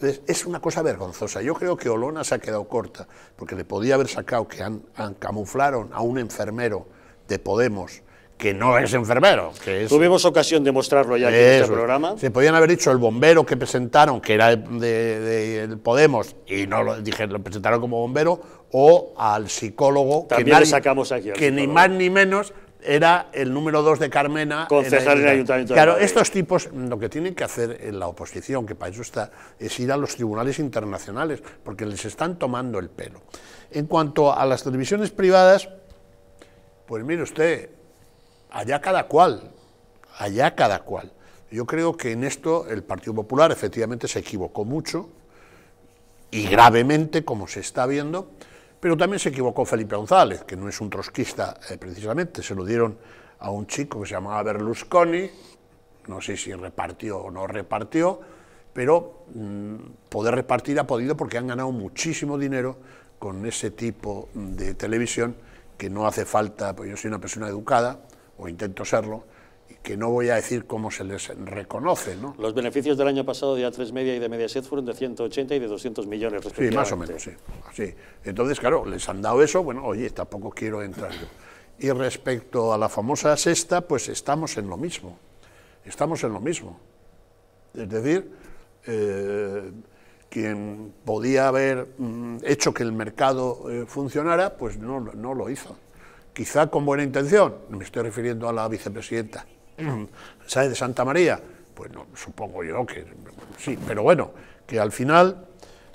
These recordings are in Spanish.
es una cosa vergonzosa. Yo creo que Olona se ha quedado corta, porque le podía haber sacado que han, camuflaron a un enfermero de Podemos que no es enfermero. Que Tuvimos ocasión de mostrarlo ya en este programa. Se podían haber dicho el bombero que presentaron, que era de, Podemos, y no lo, dije, presentaron como bombero, o al psicólogo que, ni más ni menos era el número dos de Carmena. Concejal en ayuntamiento. Claro, estos tipos lo que tienen que hacer en la oposición, que para eso está, es ir a los tribunales internacionales, porque les están tomando el pelo. En cuanto a las televisiones privadas, pues mire usted, allá cada cual, allá cada cual. Yo creo que en esto el Partido Popular efectivamente se equivocó mucho y gravemente, como se está viendo, pero también se equivocó Felipe González, que no es un trotskista eh, precisamente, se lo dieron a un chico que se llamaba Berlusconi, no sé si repartió o no repartió, pero mm, poder repartir ha podido porque han ganado muchísimo dinero con ese tipo de televisión que no hace falta, pues yo soy una persona educada, o intento serlo, que no voy a decir cómo se les reconoce. ¿no? Los beneficios del año pasado de A3 Media y de Mediaset fueron de 180 y de 200 millones respectivamente. Sí, más o menos, sí. Entonces, claro, les han dado eso, bueno, oye, tampoco quiero entrar yo. Y respecto a la famosa sexta, pues estamos en lo mismo. Estamos en lo mismo. Es decir, eh, quien podía haber mm, hecho que el mercado eh, funcionara, pues no lo hizo. Quizá con buena intención, me estoy refiriendo a la vicepresidenta ...¿sabes de Santa María? Pues no, supongo yo que sí, pero bueno, que al final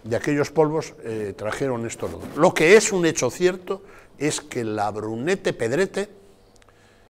de aquellos polvos eh, trajeron estos Lo que es un hecho cierto es que la Brunete Pedrete